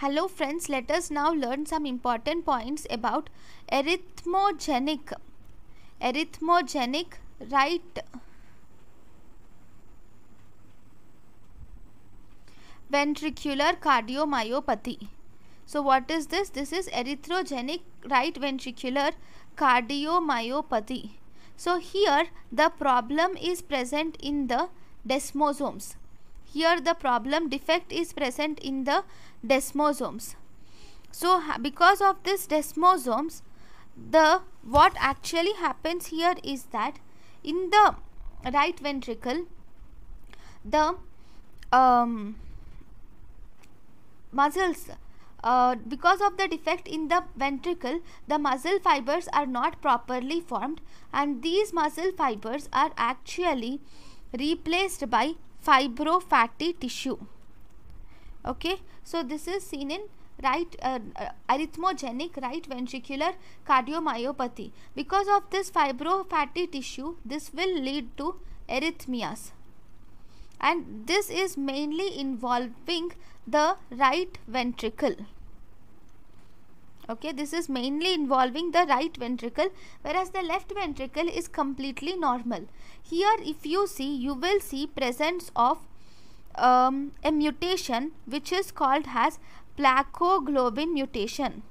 Hello friends, let us now learn some important points about erythmogenic erythmogenic right ventricular cardiomyopathy. So what is this? This is erythrogenic right ventricular cardiomyopathy. So here the problem is present in the desmosomes here the problem defect is present in the desmosomes so because of this desmosomes the what actually happens here is that in the right ventricle the um, muscles uh, because of the defect in the ventricle the muscle fibers are not properly formed and these muscle fibers are actually replaced by fibrofatty tissue okay so this is seen in right uh, uh arrhythmogenic right ventricular cardiomyopathy because of this fibrofatty tissue this will lead to arrhythmias and this is mainly involving the right ventricle okay this is mainly involving the right ventricle whereas the left ventricle is completely normal here if you see you will see presence of um, a mutation which is called as placoglobin mutation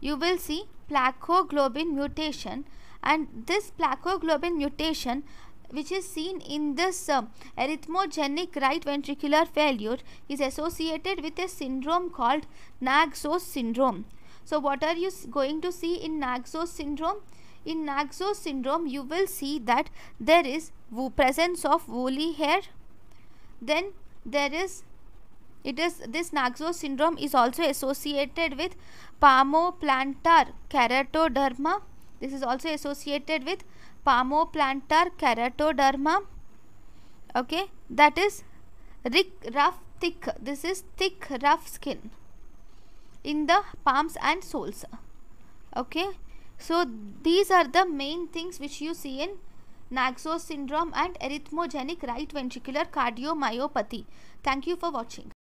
you will see placoglobin mutation and this placoglobin mutation which is seen in this uh, arrhythmogenic right ventricular failure is associated with a syndrome called Naxos syndrome. So what are you going to see in Naxos syndrome? In Naxos syndrome you will see that there is presence of woolly hair then there is it is this Naxos syndrome is also associated with palmoplantar keratoderma this is also associated with palmoplantar keratoderma okay that is rough thick this is thick rough skin in the palms and soles okay so these are the main things which you see in Naxos syndrome and erythmogenic right ventricular cardiomyopathy. Thank you for watching.